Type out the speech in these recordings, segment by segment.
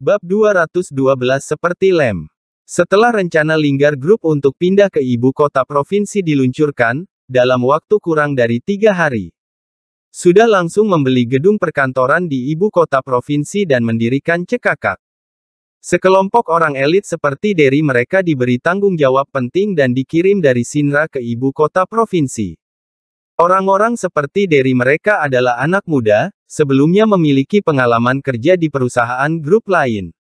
Bab 212 seperti lem. Setelah rencana Linggar Group untuk pindah ke ibu kota provinsi diluncurkan, dalam waktu kurang dari tiga hari, sudah langsung membeli gedung perkantoran di ibu kota provinsi dan mendirikan cekakak. Sekelompok orang elit seperti Derry mereka diberi tanggung jawab penting dan dikirim dari Sinra ke ibu kota provinsi. Orang-orang seperti Derry mereka adalah anak muda, sebelumnya memiliki pengalaman kerja di perusahaan grup lain.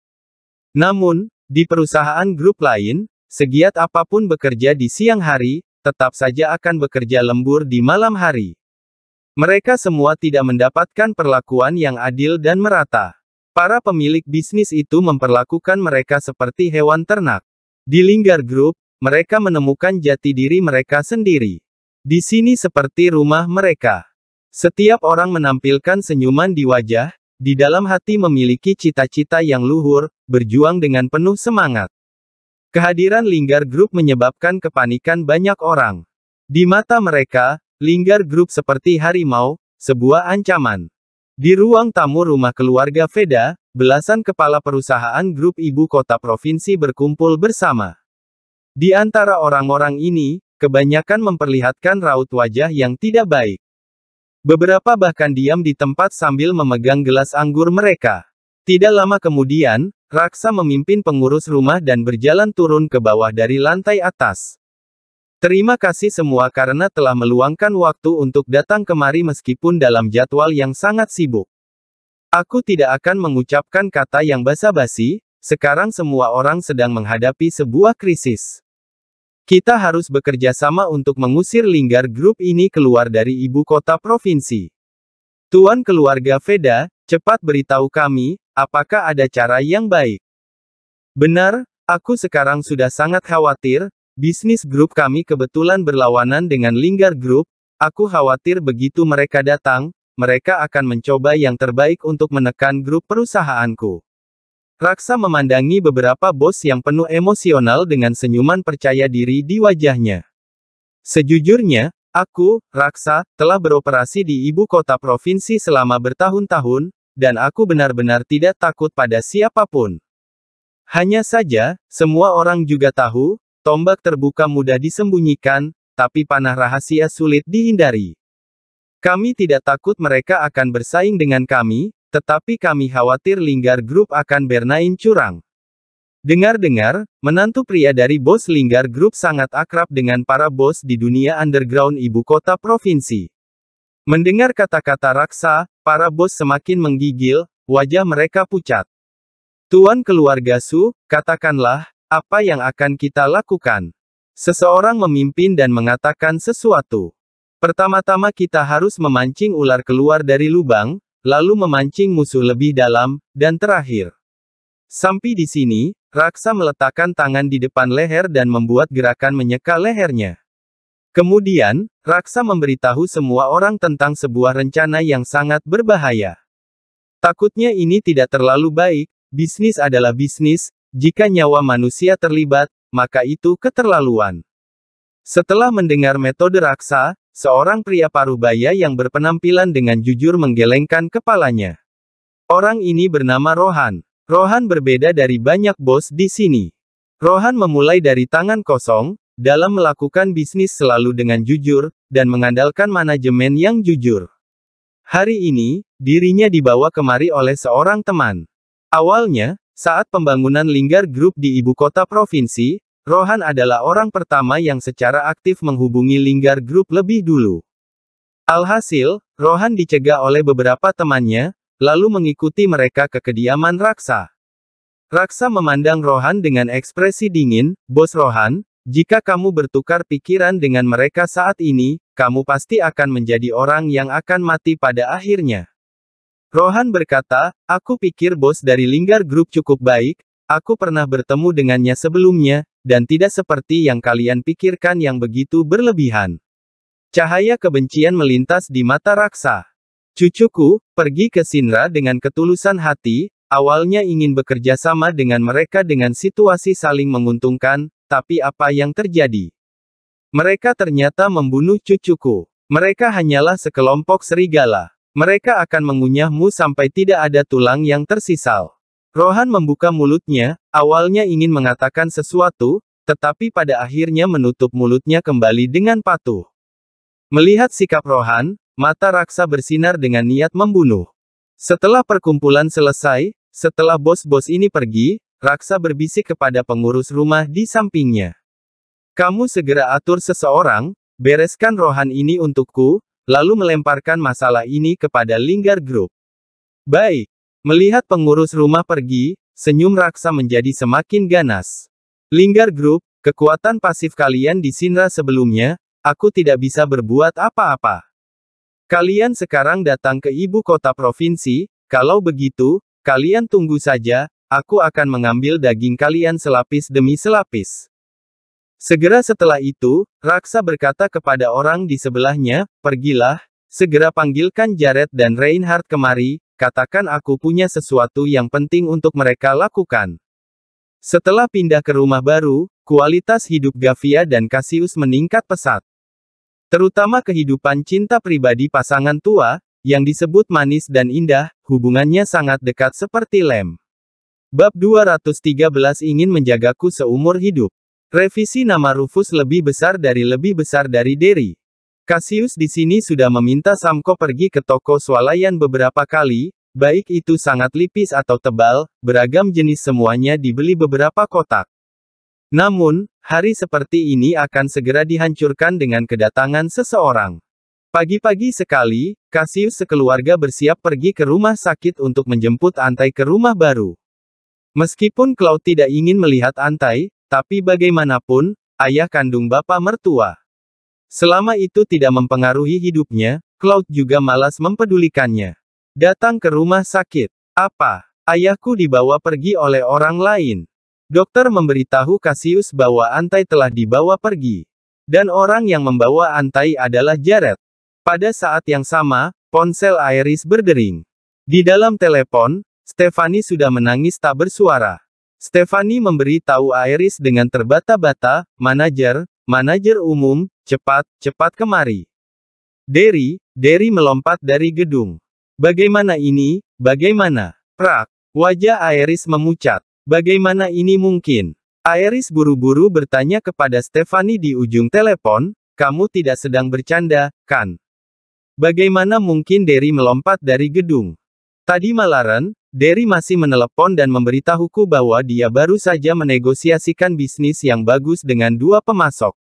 Namun, di perusahaan grup lain, segiat apapun bekerja di siang hari, tetap saja akan bekerja lembur di malam hari. Mereka semua tidak mendapatkan perlakuan yang adil dan merata. Para pemilik bisnis itu memperlakukan mereka seperti hewan ternak. Di Linggar grup, mereka menemukan jati diri mereka sendiri. Di sini seperti rumah mereka. Setiap orang menampilkan senyuman di wajah, di dalam hati memiliki cita-cita yang luhur, berjuang dengan penuh semangat. Kehadiran Linggar Group menyebabkan kepanikan banyak orang. Di mata mereka, Linggar Group seperti harimau, sebuah ancaman. Di ruang tamu rumah keluarga Veda, belasan kepala perusahaan grup ibu kota provinsi berkumpul bersama. Di antara orang-orang ini, kebanyakan memperlihatkan raut wajah yang tidak baik. Beberapa bahkan diam di tempat sambil memegang gelas anggur mereka. Tidak lama kemudian, Raksa memimpin pengurus rumah dan berjalan turun ke bawah dari lantai atas. Terima kasih semua karena telah meluangkan waktu untuk datang kemari meskipun dalam jadwal yang sangat sibuk. Aku tidak akan mengucapkan kata yang basa-basi, sekarang semua orang sedang menghadapi sebuah krisis. Kita harus bekerja sama untuk mengusir Linggar grup ini keluar dari ibu kota provinsi. Tuan keluarga Veda, cepat beritahu kami, apakah ada cara yang baik. Benar, aku sekarang sudah sangat khawatir, bisnis grup kami kebetulan berlawanan dengan Linggar grup, aku khawatir begitu mereka datang, mereka akan mencoba yang terbaik untuk menekan grup perusahaanku. Raksa memandangi beberapa bos yang penuh emosional dengan senyuman percaya diri di wajahnya. Sejujurnya, aku, Raksa, telah beroperasi di ibu kota provinsi selama bertahun-tahun, dan aku benar-benar tidak takut pada siapapun. Hanya saja, semua orang juga tahu, tombak terbuka mudah disembunyikan, tapi panah rahasia sulit dihindari. Kami tidak takut mereka akan bersaing dengan kami, tetapi kami khawatir Linggar Group akan bernain curang. Dengar-dengar, menantu pria dari bos Linggar Group sangat akrab dengan para bos di dunia underground ibu kota provinsi. Mendengar kata-kata raksa, para bos semakin menggigil, wajah mereka pucat. Tuan keluarga Su, katakanlah, apa yang akan kita lakukan? Seseorang memimpin dan mengatakan sesuatu. Pertama-tama kita harus memancing ular keluar dari lubang, lalu memancing musuh lebih dalam, dan terakhir. Sampai di sini, Raksa meletakkan tangan di depan leher dan membuat gerakan menyeka lehernya. Kemudian, Raksa memberitahu semua orang tentang sebuah rencana yang sangat berbahaya. Takutnya ini tidak terlalu baik, bisnis adalah bisnis, jika nyawa manusia terlibat, maka itu keterlaluan. Setelah mendengar metode Raksa, Seorang pria parubaya yang berpenampilan dengan jujur menggelengkan kepalanya. Orang ini bernama Rohan. Rohan berbeda dari banyak bos di sini. Rohan memulai dari tangan kosong, dalam melakukan bisnis selalu dengan jujur, dan mengandalkan manajemen yang jujur. Hari ini, dirinya dibawa kemari oleh seorang teman. Awalnya, saat pembangunan Linggar Group di ibu kota provinsi, Rohan adalah orang pertama yang secara aktif menghubungi Linggar Group lebih dulu. Alhasil, Rohan dicegah oleh beberapa temannya, lalu mengikuti mereka ke kediaman Raksa. Raksa memandang Rohan dengan ekspresi dingin, Bos Rohan, jika kamu bertukar pikiran dengan mereka saat ini, kamu pasti akan menjadi orang yang akan mati pada akhirnya. Rohan berkata, aku pikir bos dari Linggar Group cukup baik, aku pernah bertemu dengannya sebelumnya, dan tidak seperti yang kalian pikirkan yang begitu berlebihan. Cahaya kebencian melintas di mata raksa. Cucuku, pergi ke Sinra dengan ketulusan hati, awalnya ingin bekerja sama dengan mereka dengan situasi saling menguntungkan, tapi apa yang terjadi? Mereka ternyata membunuh cucuku. Mereka hanyalah sekelompok serigala. Mereka akan mengunyahmu sampai tidak ada tulang yang tersisal. Rohan membuka mulutnya, awalnya ingin mengatakan sesuatu, tetapi pada akhirnya menutup mulutnya kembali dengan patuh. Melihat sikap Rohan, mata raksa bersinar dengan niat membunuh. Setelah perkumpulan selesai, setelah bos-bos ini pergi, raksa berbisik kepada pengurus rumah di sampingnya. Kamu segera atur seseorang, bereskan Rohan ini untukku, lalu melemparkan masalah ini kepada Linggar Group. Baik, Melihat pengurus rumah pergi, senyum Raksa menjadi semakin ganas. Linggar Group, kekuatan pasif kalian di Sinra sebelumnya, aku tidak bisa berbuat apa-apa. Kalian sekarang datang ke ibu kota provinsi, kalau begitu, kalian tunggu saja, aku akan mengambil daging kalian selapis demi selapis. Segera setelah itu, Raksa berkata kepada orang di sebelahnya, pergilah, segera panggilkan Jared dan Reinhardt kemari, Katakan aku punya sesuatu yang penting untuk mereka lakukan. Setelah pindah ke rumah baru, kualitas hidup Gavia dan Cassius meningkat pesat. Terutama kehidupan cinta pribadi pasangan tua, yang disebut manis dan indah, hubungannya sangat dekat seperti lem. Bab 213 ingin menjagaku seumur hidup. Revisi nama Rufus lebih besar dari lebih besar dari Derry. Kasius di sini sudah meminta Samko pergi ke toko swalayan beberapa kali, baik itu sangat lipis atau tebal, beragam jenis semuanya dibeli beberapa kotak. Namun, hari seperti ini akan segera dihancurkan dengan kedatangan seseorang. Pagi-pagi sekali, Kasius sekeluarga bersiap pergi ke rumah sakit untuk menjemput Antai ke rumah baru. Meskipun Cloud tidak ingin melihat Antai, tapi bagaimanapun, ayah kandung bapak mertua. Selama itu tidak mempengaruhi hidupnya, Cloud juga malas mempedulikannya. Datang ke rumah sakit. Apa? Ayahku dibawa pergi oleh orang lain. Dokter memberitahu Cassius bahwa Antai telah dibawa pergi. Dan orang yang membawa Antai adalah Jared. Pada saat yang sama, ponsel Iris berdering. Di dalam telepon, Stefani sudah menangis tak bersuara. Stefani memberi tahu Iris dengan terbata-bata, manajer, Manajer umum, cepat, cepat kemari. Derry, Derry melompat dari gedung. Bagaimana ini, bagaimana? Prak, wajah Aeris memucat. Bagaimana ini mungkin? Aeris buru-buru bertanya kepada Stefani di ujung telepon, kamu tidak sedang bercanda, kan? Bagaimana mungkin Derry melompat dari gedung? Tadi malaran, Derry masih menelepon dan memberitahuku bahwa dia baru saja menegosiasikan bisnis yang bagus dengan dua pemasok.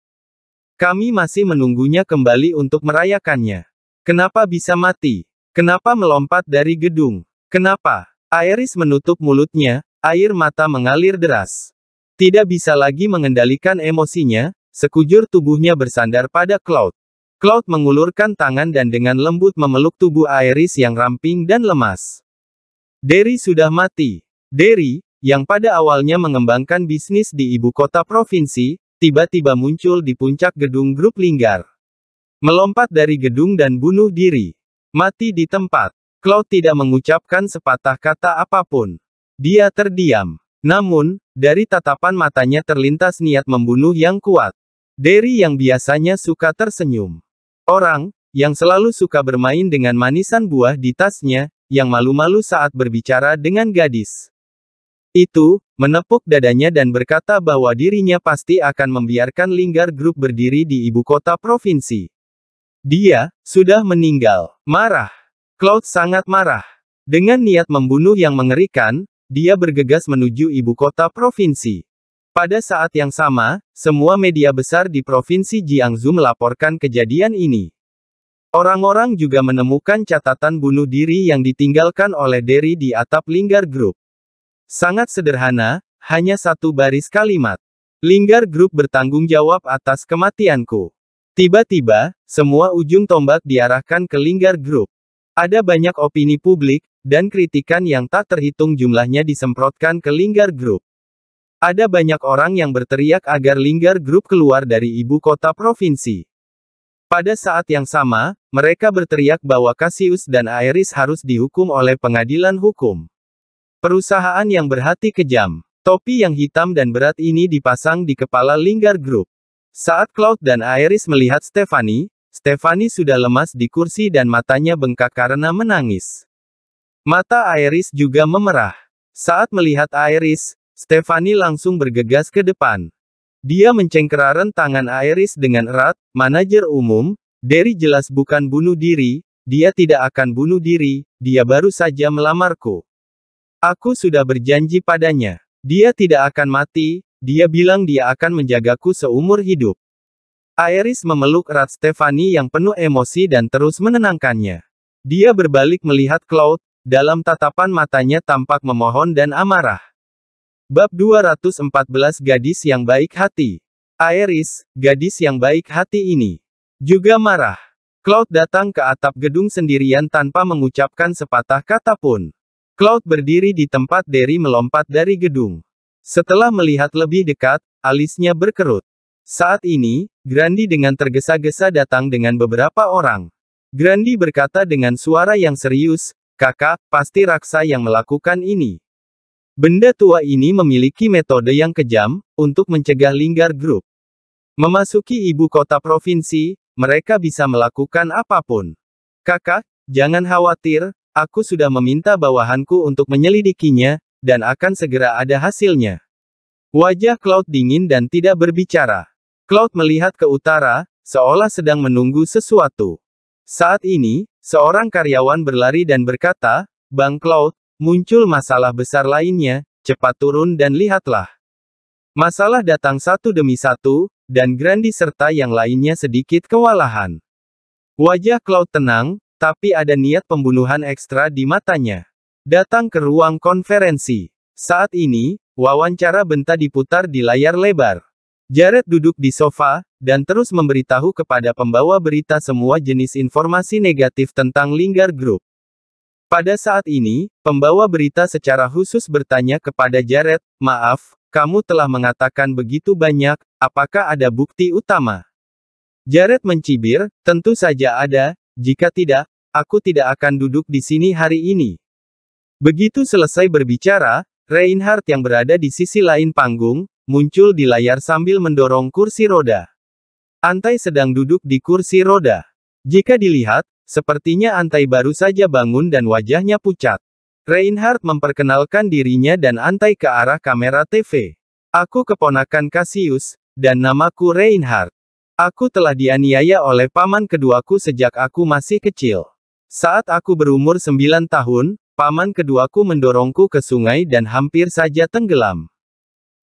Kami masih menunggunya kembali untuk merayakannya. Kenapa bisa mati? Kenapa melompat dari gedung? Kenapa? Iris menutup mulutnya, air mata mengalir deras. Tidak bisa lagi mengendalikan emosinya, sekujur tubuhnya bersandar pada Cloud. Cloud mengulurkan tangan dan dengan lembut memeluk tubuh Iris yang ramping dan lemas. Derry sudah mati. Derry, yang pada awalnya mengembangkan bisnis di ibu kota provinsi, tiba-tiba muncul di puncak gedung grup Linggar. Melompat dari gedung dan bunuh diri. Mati di tempat. Cloud tidak mengucapkan sepatah kata apapun. Dia terdiam. Namun, dari tatapan matanya terlintas niat membunuh yang kuat. Derry yang biasanya suka tersenyum. Orang, yang selalu suka bermain dengan manisan buah di tasnya, yang malu-malu saat berbicara dengan gadis itu, menepuk dadanya dan berkata bahwa dirinya pasti akan membiarkan Linggar Group berdiri di ibu kota provinsi. Dia, sudah meninggal. Marah. Cloud sangat marah. Dengan niat membunuh yang mengerikan, dia bergegas menuju ibu kota provinsi. Pada saat yang sama, semua media besar di provinsi Jiangsu melaporkan kejadian ini. Orang-orang juga menemukan catatan bunuh diri yang ditinggalkan oleh Derry di atap Linggar Group. Sangat sederhana, hanya satu baris kalimat. Linggar Group bertanggung jawab atas kematianku. Tiba-tiba, semua ujung tombak diarahkan ke Linggar Group. Ada banyak opini publik, dan kritikan yang tak terhitung jumlahnya disemprotkan ke Linggar Group. Ada banyak orang yang berteriak agar Linggar Group keluar dari ibu kota provinsi. Pada saat yang sama, mereka berteriak bahwa Cassius dan Aeris harus dihukum oleh pengadilan hukum. Perusahaan yang berhati kejam, topi yang hitam dan berat ini dipasang di kepala Linggar Group. Saat Cloud dan Aeris melihat Stefani, Stefani sudah lemas di kursi dan matanya bengkak karena menangis. Mata Aeris juga memerah. Saat melihat Aeris, Stefani langsung bergegas ke depan. Dia mencengkeraran tangan Iris dengan erat, manajer umum, Derry jelas bukan bunuh diri, dia tidak akan bunuh diri, dia baru saja melamarku. Aku sudah berjanji padanya. Dia tidak akan mati, dia bilang dia akan menjagaku seumur hidup. Iris memeluk erat Stefani yang penuh emosi dan terus menenangkannya. Dia berbalik melihat Claude. dalam tatapan matanya tampak memohon dan amarah. Bab 214 Gadis yang baik hati. Aeris, gadis yang baik hati ini, juga marah. Cloud datang ke atap gedung sendirian tanpa mengucapkan sepatah kata pun. Cloud berdiri di tempat Derry melompat dari gedung. Setelah melihat lebih dekat, alisnya berkerut. Saat ini, Grandi dengan tergesa-gesa datang dengan beberapa orang. Grandi berkata dengan suara yang serius, kakak, pasti raksa yang melakukan ini. Benda tua ini memiliki metode yang kejam, untuk mencegah Linggar grup. Memasuki ibu kota provinsi, mereka bisa melakukan apapun. Kakak, jangan khawatir, aku sudah meminta bawahanku untuk menyelidikinya, dan akan segera ada hasilnya. Wajah Cloud dingin dan tidak berbicara. Cloud melihat ke utara, seolah sedang menunggu sesuatu. Saat ini, seorang karyawan berlari dan berkata, Bang Cloud, Muncul masalah besar lainnya, cepat turun dan lihatlah. Masalah datang satu demi satu, dan Grandi serta yang lainnya sedikit kewalahan. Wajah Cloud tenang, tapi ada niat pembunuhan ekstra di matanya. Datang ke ruang konferensi. Saat ini, wawancara benta diputar di layar lebar. Jared duduk di sofa, dan terus memberitahu kepada pembawa berita semua jenis informasi negatif tentang Linggar Group. Pada saat ini, pembawa berita secara khusus bertanya kepada Jared, maaf, kamu telah mengatakan begitu banyak, apakah ada bukti utama? Jared mencibir, tentu saja ada, jika tidak, aku tidak akan duduk di sini hari ini. Begitu selesai berbicara, Reinhardt yang berada di sisi lain panggung, muncul di layar sambil mendorong kursi roda. Antai sedang duduk di kursi roda. Jika dilihat, Sepertinya Antai baru saja bangun dan wajahnya pucat. Reinhardt memperkenalkan dirinya dan Antai ke arah kamera TV. Aku keponakan Cassius, dan namaku Reinhardt. Aku telah dianiaya oleh paman keduaku sejak aku masih kecil. Saat aku berumur 9 tahun, paman keduaku mendorongku ke sungai dan hampir saja tenggelam.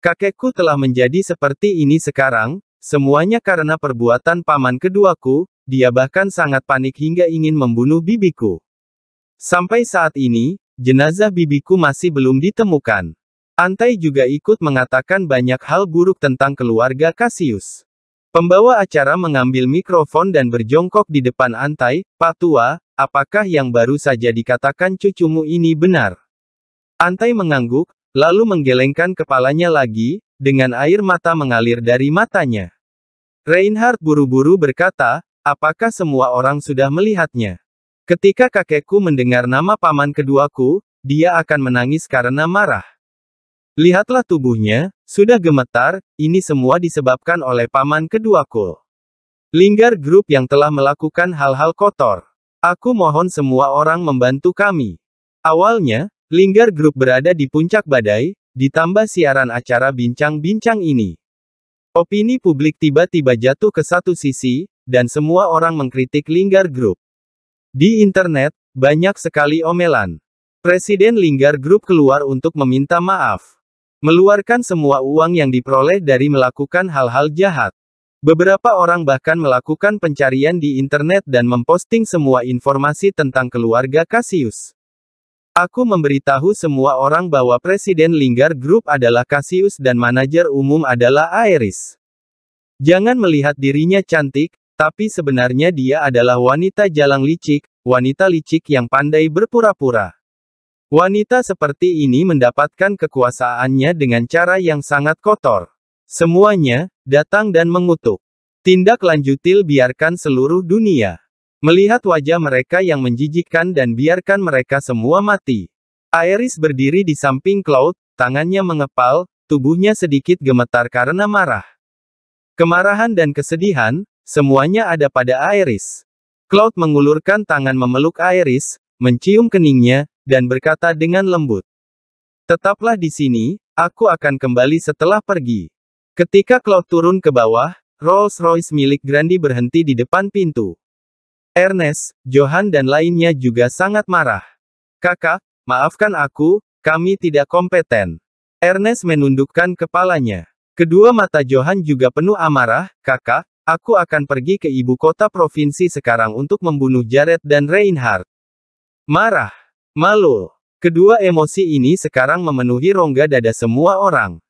Kakekku telah menjadi seperti ini sekarang, semuanya karena perbuatan paman keduaku, dia bahkan sangat panik hingga ingin membunuh bibiku. Sampai saat ini, jenazah bibiku masih belum ditemukan. Antai juga ikut mengatakan banyak hal buruk tentang keluarga Cassius. Pembawa acara mengambil mikrofon dan berjongkok di depan Antai, Pak Tua, apakah yang baru saja dikatakan cucumu ini benar? Antai mengangguk, lalu menggelengkan kepalanya lagi, dengan air mata mengalir dari matanya. Reinhardt buru-buru berkata, Apakah semua orang sudah melihatnya? Ketika kakekku mendengar nama paman keduaku, dia akan menangis karena marah. Lihatlah tubuhnya, sudah gemetar, ini semua disebabkan oleh paman keduaku. Linggar grup yang telah melakukan hal-hal kotor. Aku mohon semua orang membantu kami. Awalnya, Linggar grup berada di puncak badai, ditambah siaran acara bincang-bincang ini. Opini publik tiba-tiba jatuh ke satu sisi, dan semua orang mengkritik Linggar Group. Di internet, banyak sekali omelan. Presiden Linggar Group keluar untuk meminta maaf. Meluarkan semua uang yang diperoleh dari melakukan hal-hal jahat. Beberapa orang bahkan melakukan pencarian di internet dan memposting semua informasi tentang keluarga Cassius. Aku memberitahu semua orang bahwa Presiden Linggar Group adalah Cassius dan manajer umum adalah Aeris. Jangan melihat dirinya cantik, tapi sebenarnya dia adalah wanita jalang licik, wanita licik yang pandai berpura-pura. Wanita seperti ini mendapatkan kekuasaannya dengan cara yang sangat kotor. Semuanya, datang dan mengutuk. Tindak lanjutil biarkan seluruh dunia. Melihat wajah mereka yang menjijikkan dan biarkan mereka semua mati. Iris berdiri di samping Cloud, tangannya mengepal, tubuhnya sedikit gemetar karena marah. Kemarahan dan kesedihan, Semuanya ada pada Iris. Cloud mengulurkan tangan memeluk Iris, mencium keningnya, dan berkata dengan lembut. Tetaplah di sini, aku akan kembali setelah pergi. Ketika Cloud turun ke bawah, Rolls-Royce milik Grandi berhenti di depan pintu. Ernest, Johan dan lainnya juga sangat marah. Kakak, maafkan aku, kami tidak kompeten. Ernest menundukkan kepalanya. Kedua mata Johan juga penuh amarah, kakak, Aku akan pergi ke ibu kota provinsi sekarang untuk membunuh Jared dan Reinhardt. Marah. Malu. Kedua emosi ini sekarang memenuhi rongga dada semua orang.